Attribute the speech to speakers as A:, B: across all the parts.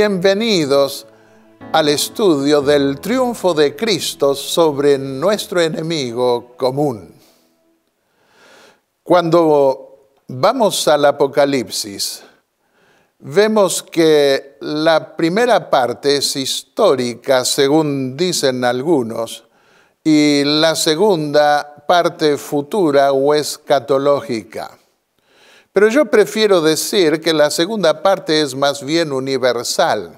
A: Bienvenidos al estudio del triunfo de Cristo sobre nuestro enemigo común. Cuando vamos al Apocalipsis, vemos que la primera parte es histórica, según dicen algunos, y la segunda parte futura o escatológica. Pero yo prefiero decir que la segunda parte es más bien universal,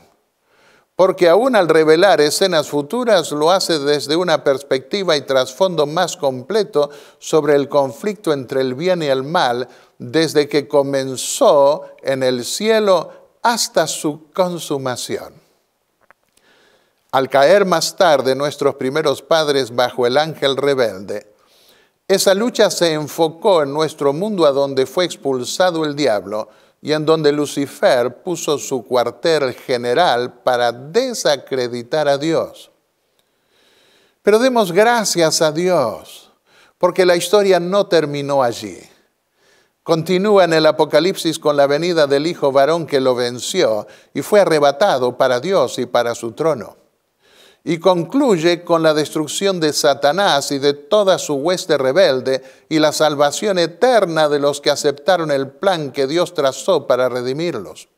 A: porque aún al revelar escenas futuras lo hace desde una perspectiva y trasfondo más completo sobre el conflicto entre el bien y el mal, desde que comenzó en el cielo hasta su consumación. Al caer más tarde nuestros primeros padres bajo el ángel rebelde, esa lucha se enfocó en nuestro mundo a donde fue expulsado el diablo y en donde Lucifer puso su cuartel general para desacreditar a Dios. Pero demos gracias a Dios, porque la historia no terminó allí. Continúa en el Apocalipsis con la venida del Hijo varón que lo venció y fue arrebatado para Dios y para su trono y concluye con la destrucción de Satanás y de toda su hueste rebelde y la salvación eterna de los que aceptaron el plan que Dios trazó para redimirlos.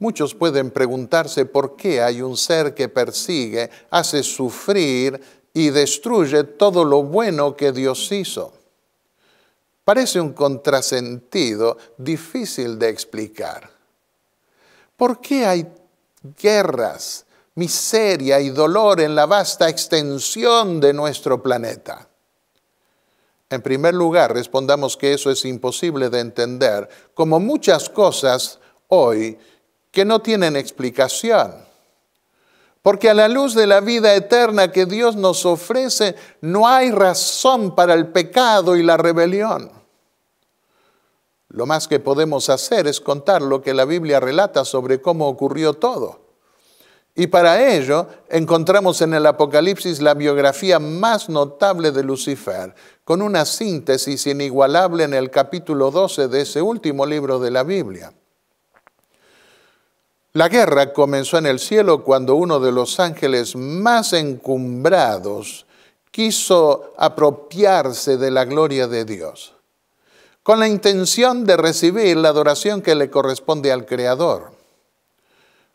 A: Muchos pueden preguntarse por qué hay un ser que persigue, hace sufrir y destruye todo lo bueno que Dios hizo. Parece un contrasentido difícil de explicar. ¿Por qué hay guerras, miseria y dolor en la vasta extensión de nuestro planeta? En primer lugar, respondamos que eso es imposible de entender, como muchas cosas hoy que no tienen explicación. Porque a la luz de la vida eterna que Dios nos ofrece, no hay razón para el pecado y la rebelión. Lo más que podemos hacer es contar lo que la Biblia relata sobre cómo ocurrió todo. Y para ello encontramos en el Apocalipsis la biografía más notable de Lucifer, con una síntesis inigualable en el capítulo 12 de ese último libro de la Biblia. La guerra comenzó en el cielo cuando uno de los ángeles más encumbrados quiso apropiarse de la gloria de Dios, con la intención de recibir la adoración que le corresponde al Creador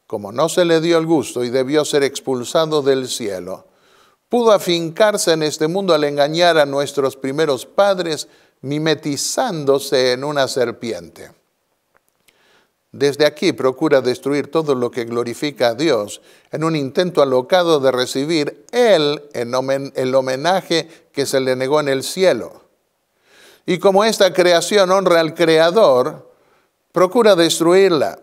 A: como no se le dio el gusto y debió ser expulsado del cielo, pudo afincarse en este mundo al engañar a nuestros primeros padres, mimetizándose en una serpiente. Desde aquí procura destruir todo lo que glorifica a Dios en un intento alocado de recibir Él el homenaje que se le negó en el cielo. Y como esta creación honra al Creador, procura destruirla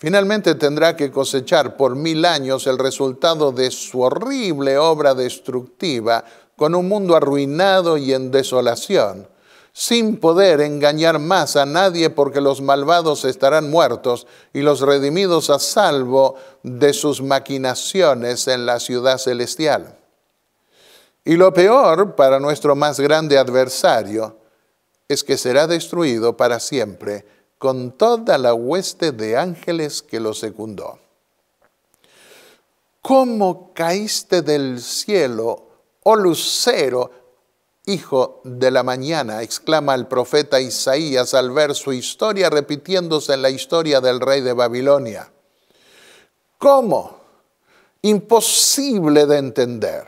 A: Finalmente tendrá que cosechar por mil años el resultado de su horrible obra destructiva con un mundo arruinado y en desolación, sin poder engañar más a nadie porque los malvados estarán muertos y los redimidos a salvo de sus maquinaciones en la ciudad celestial. Y lo peor para nuestro más grande adversario es que será destruido para siempre con toda la hueste de ángeles que lo secundó. ¿Cómo caíste del cielo, oh lucero, hijo de la mañana? exclama el profeta Isaías al ver su historia repitiéndose en la historia del rey de Babilonia. ¿Cómo? Imposible de entender.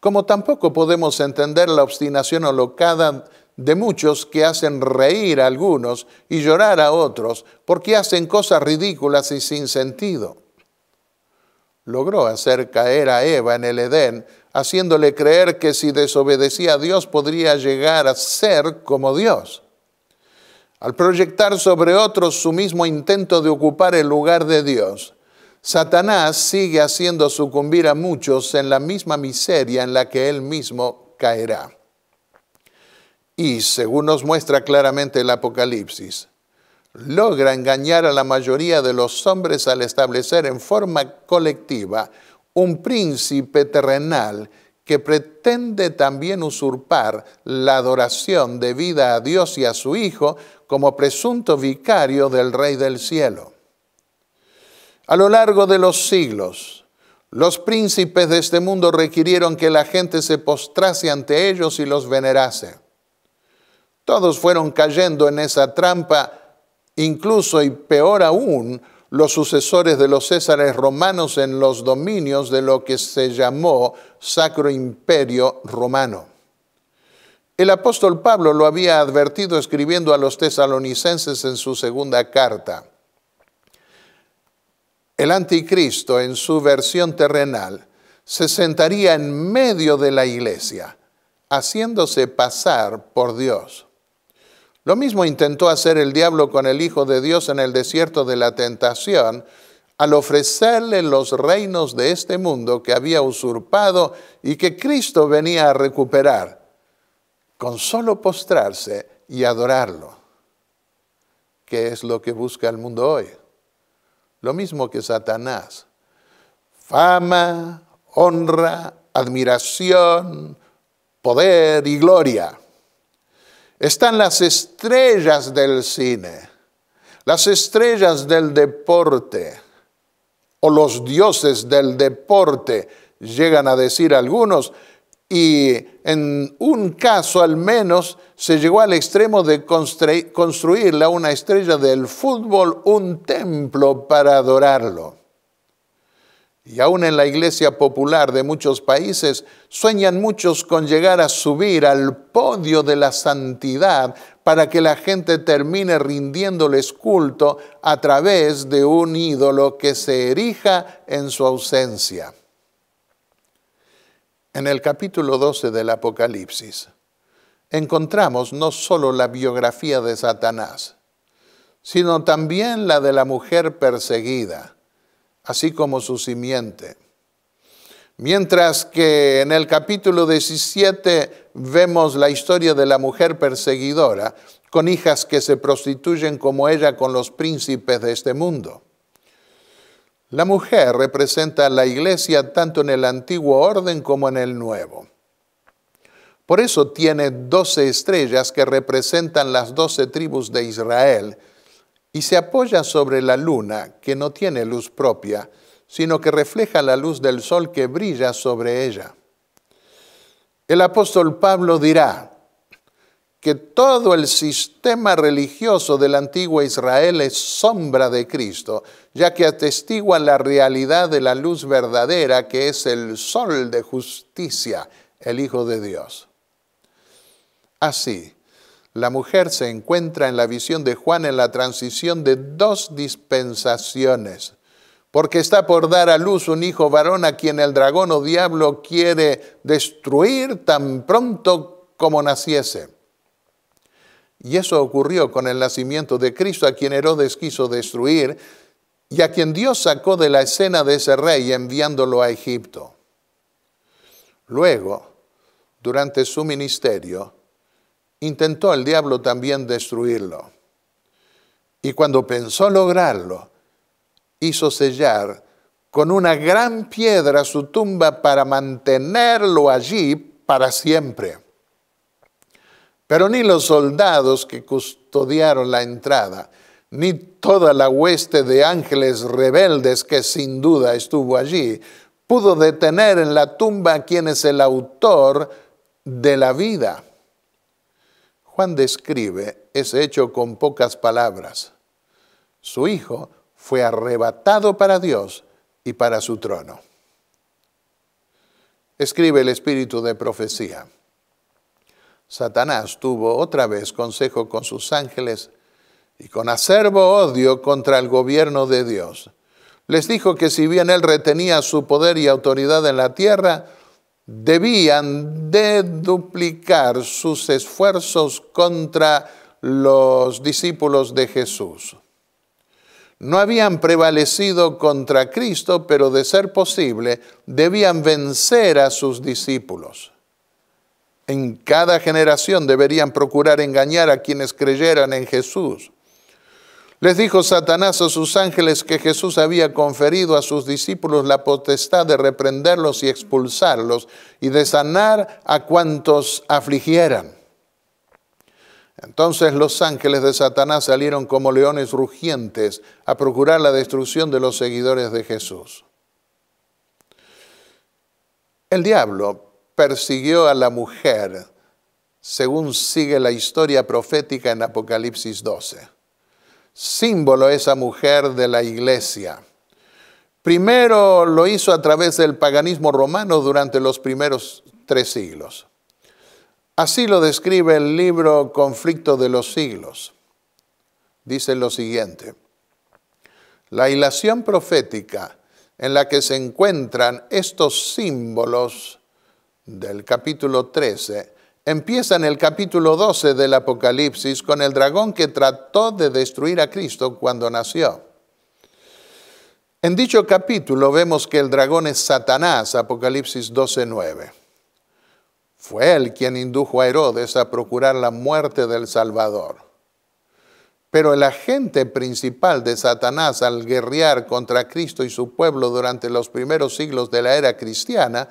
A: Como tampoco podemos entender la obstinación holocada de muchos que hacen reír a algunos y llorar a otros porque hacen cosas ridículas y sin sentido. Logró hacer caer a Eva en el Edén, haciéndole creer que si desobedecía a Dios podría llegar a ser como Dios. Al proyectar sobre otros su mismo intento de ocupar el lugar de Dios, Satanás sigue haciendo sucumbir a muchos en la misma miseria en la que él mismo caerá y, según nos muestra claramente el Apocalipsis, logra engañar a la mayoría de los hombres al establecer en forma colectiva un príncipe terrenal que pretende también usurpar la adoración debida a Dios y a su Hijo como presunto vicario del Rey del Cielo. A lo largo de los siglos, los príncipes de este mundo requirieron que la gente se postrase ante ellos y los venerase. Todos fueron cayendo en esa trampa, incluso y peor aún, los sucesores de los césares romanos en los dominios de lo que se llamó Sacro Imperio Romano. El apóstol Pablo lo había advertido escribiendo a los tesalonicenses en su segunda carta. El anticristo en su versión terrenal se sentaría en medio de la iglesia, haciéndose pasar por Dios. Lo mismo intentó hacer el diablo con el Hijo de Dios en el desierto de la tentación, al ofrecerle los reinos de este mundo que había usurpado y que Cristo venía a recuperar, con solo postrarse y adorarlo. ¿Qué es lo que busca el mundo hoy? Lo mismo que Satanás. Fama, honra, admiración, poder y gloria. Están las estrellas del cine, las estrellas del deporte, o los dioses del deporte, llegan a decir algunos, y en un caso al menos se llegó al extremo de construirle a una estrella del fútbol un templo para adorarlo. Y aún en la iglesia popular de muchos países sueñan muchos con llegar a subir al podio de la santidad para que la gente termine rindiéndoles culto a través de un ídolo que se erija en su ausencia. En el capítulo 12 del Apocalipsis encontramos no solo la biografía de Satanás, sino también la de la mujer perseguida así como su simiente. Mientras que en el capítulo 17 vemos la historia de la mujer perseguidora, con hijas que se prostituyen como ella con los príncipes de este mundo. La mujer representa a la iglesia tanto en el antiguo orden como en el nuevo. Por eso tiene doce estrellas que representan las doce tribus de Israel y se apoya sobre la luna, que no tiene luz propia, sino que refleja la luz del sol que brilla sobre ella. El apóstol Pablo dirá que todo el sistema religioso de la antigua Israel es sombra de Cristo, ya que atestigua la realidad de la luz verdadera que es el sol de justicia, el Hijo de Dios. Así, la mujer se encuentra en la visión de Juan en la transición de dos dispensaciones, porque está por dar a luz un hijo varón a quien el dragón o diablo quiere destruir tan pronto como naciese. Y eso ocurrió con el nacimiento de Cristo, a quien Herodes quiso destruir y a quien Dios sacó de la escena de ese rey enviándolo a Egipto. Luego, durante su ministerio, intentó el diablo también destruirlo. Y cuando pensó lograrlo, hizo sellar con una gran piedra su tumba para mantenerlo allí para siempre. Pero ni los soldados que custodiaron la entrada, ni toda la hueste de ángeles rebeldes que sin duda estuvo allí, pudo detener en la tumba a quien es el autor de la vida Juan describe ese hecho con pocas palabras. Su hijo fue arrebatado para Dios y para su trono. Escribe el espíritu de profecía. Satanás tuvo otra vez consejo con sus ángeles y con acervo odio contra el gobierno de Dios. Les dijo que si bien él retenía su poder y autoridad en la tierra, debían de duplicar sus esfuerzos contra los discípulos de Jesús. No habían prevalecido contra Cristo, pero de ser posible, debían vencer a sus discípulos. En cada generación deberían procurar engañar a quienes creyeran en Jesús les dijo Satanás a sus ángeles que Jesús había conferido a sus discípulos la potestad de reprenderlos y expulsarlos y de sanar a cuantos afligieran. Entonces los ángeles de Satanás salieron como leones rugientes a procurar la destrucción de los seguidores de Jesús. El diablo persiguió a la mujer, según sigue la historia profética en Apocalipsis 12 símbolo esa mujer de la iglesia. Primero lo hizo a través del paganismo romano durante los primeros tres siglos. Así lo describe el libro Conflicto de los siglos. Dice lo siguiente, la hilación profética en la que se encuentran estos símbolos del capítulo 13 Empieza en el capítulo 12 del Apocalipsis con el dragón que trató de destruir a Cristo cuando nació. En dicho capítulo vemos que el dragón es Satanás, Apocalipsis 12:9. Fue él quien indujo a Herodes a procurar la muerte del Salvador. Pero el agente principal de Satanás al guerrear contra Cristo y su pueblo durante los primeros siglos de la era cristiana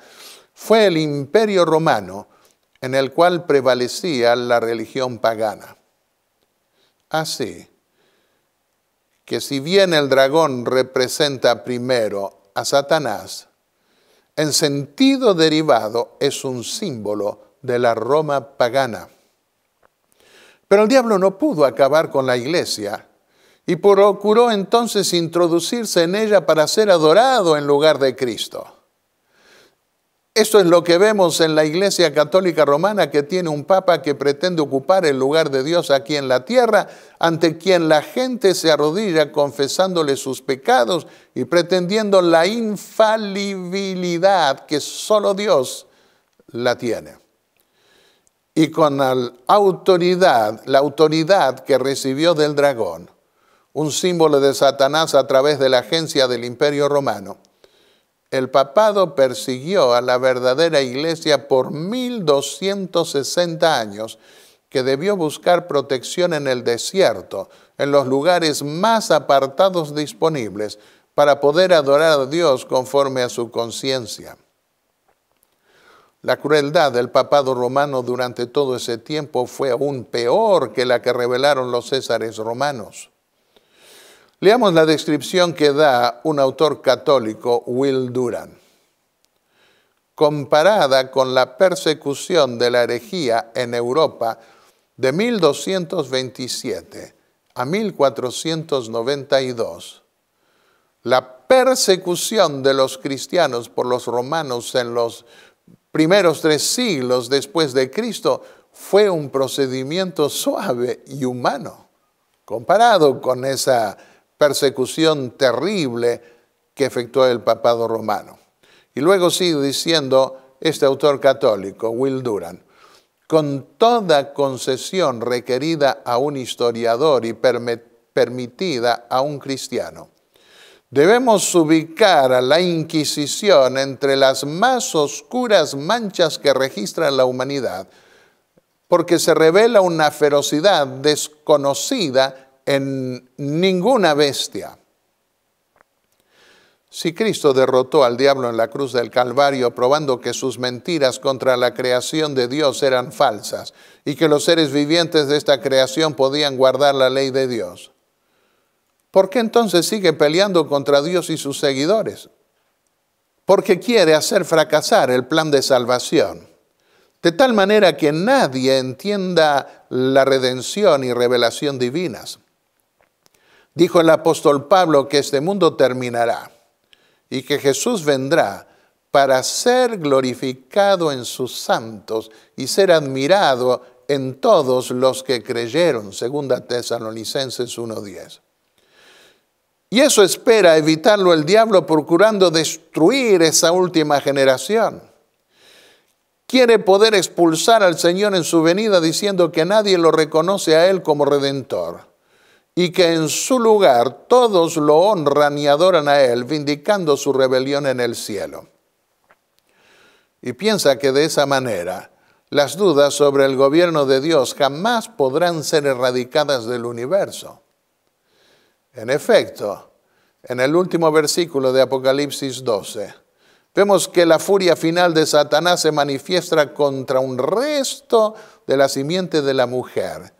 A: fue el imperio romano, en el cual prevalecía la religión pagana. Así ah, que si bien el dragón representa primero a Satanás, en sentido derivado es un símbolo de la Roma pagana. Pero el diablo no pudo acabar con la iglesia y procuró entonces introducirse en ella para ser adorado en lugar de Cristo. Esto es lo que vemos en la Iglesia Católica Romana, que tiene un papa que pretende ocupar el lugar de Dios aquí en la tierra, ante quien la gente se arrodilla confesándole sus pecados y pretendiendo la infalibilidad que solo Dios la tiene. Y con la autoridad, la autoridad que recibió del dragón, un símbolo de Satanás a través de la agencia del imperio romano el papado persiguió a la verdadera iglesia por 1260 años, que debió buscar protección en el desierto, en los lugares más apartados disponibles, para poder adorar a Dios conforme a su conciencia. La crueldad del papado romano durante todo ese tiempo fue aún peor que la que revelaron los césares romanos. Leamos la descripción que da un autor católico, Will Duran. Comparada con la persecución de la herejía en Europa de 1227 a 1492, la persecución de los cristianos por los romanos en los primeros tres siglos después de Cristo fue un procedimiento suave y humano, comparado con esa persecución terrible que efectuó el papado romano. Y luego sigue diciendo este autor católico, Will Duran, con toda concesión requerida a un historiador y permitida a un cristiano. Debemos ubicar a la Inquisición entre las más oscuras manchas que registra la humanidad, porque se revela una ferocidad desconocida en ninguna bestia. Si Cristo derrotó al diablo en la cruz del Calvario probando que sus mentiras contra la creación de Dios eran falsas y que los seres vivientes de esta creación podían guardar la ley de Dios, ¿por qué entonces sigue peleando contra Dios y sus seguidores? Porque quiere hacer fracasar el plan de salvación, de tal manera que nadie entienda la redención y revelación divinas. Dijo el apóstol Pablo que este mundo terminará y que Jesús vendrá para ser glorificado en sus santos y ser admirado en todos los que creyeron, segunda Tesalonicenses 1.10. Y eso espera evitarlo el diablo procurando destruir esa última generación. Quiere poder expulsar al Señor en su venida diciendo que nadie lo reconoce a Él como redentor y que en su lugar todos lo honran y adoran a Él, vindicando su rebelión en el cielo. Y piensa que de esa manera las dudas sobre el gobierno de Dios jamás podrán ser erradicadas del universo. En efecto, en el último versículo de Apocalipsis 12, vemos que la furia final de Satanás se manifiesta contra un resto de la simiente de la mujer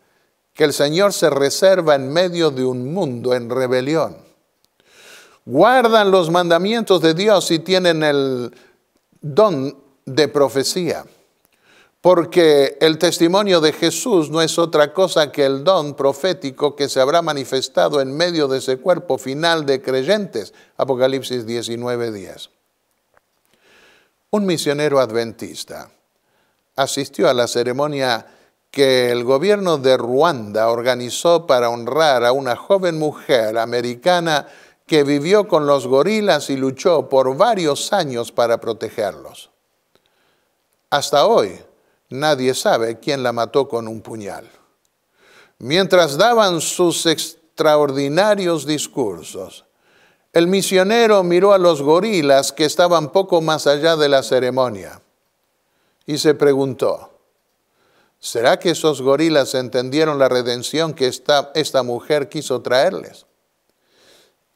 A: que el Señor se reserva en medio de un mundo en rebelión. Guardan los mandamientos de Dios y tienen el don de profecía, porque el testimonio de Jesús no es otra cosa que el don profético que se habrá manifestado en medio de ese cuerpo final de creyentes. Apocalipsis 19:10. Un misionero adventista asistió a la ceremonia que el gobierno de Ruanda organizó para honrar a una joven mujer americana que vivió con los gorilas y luchó por varios años para protegerlos. Hasta hoy nadie sabe quién la mató con un puñal. Mientras daban sus extraordinarios discursos, el misionero miró a los gorilas que estaban poco más allá de la ceremonia y se preguntó, ¿Será que esos gorilas entendieron la redención que esta, esta mujer quiso traerles?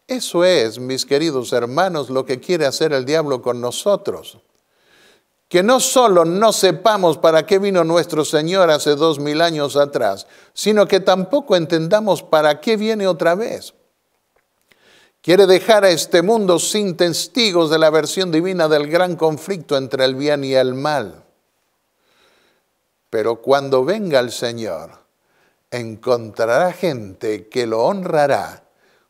A: Eso es, mis queridos hermanos, lo que quiere hacer el diablo con nosotros. Que no solo no sepamos para qué vino nuestro Señor hace dos mil años atrás, sino que tampoco entendamos para qué viene otra vez. Quiere dejar a este mundo sin testigos de la versión divina del gran conflicto entre el bien y el mal. Pero cuando venga el Señor, encontrará gente que lo honrará,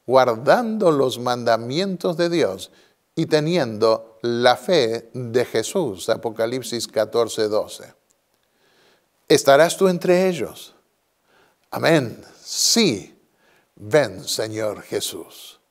A: guardando los mandamientos de Dios y teniendo la fe de Jesús. Apocalipsis 14, 12. ¿Estarás tú entre ellos? Amén. Sí. Ven, Señor Jesús.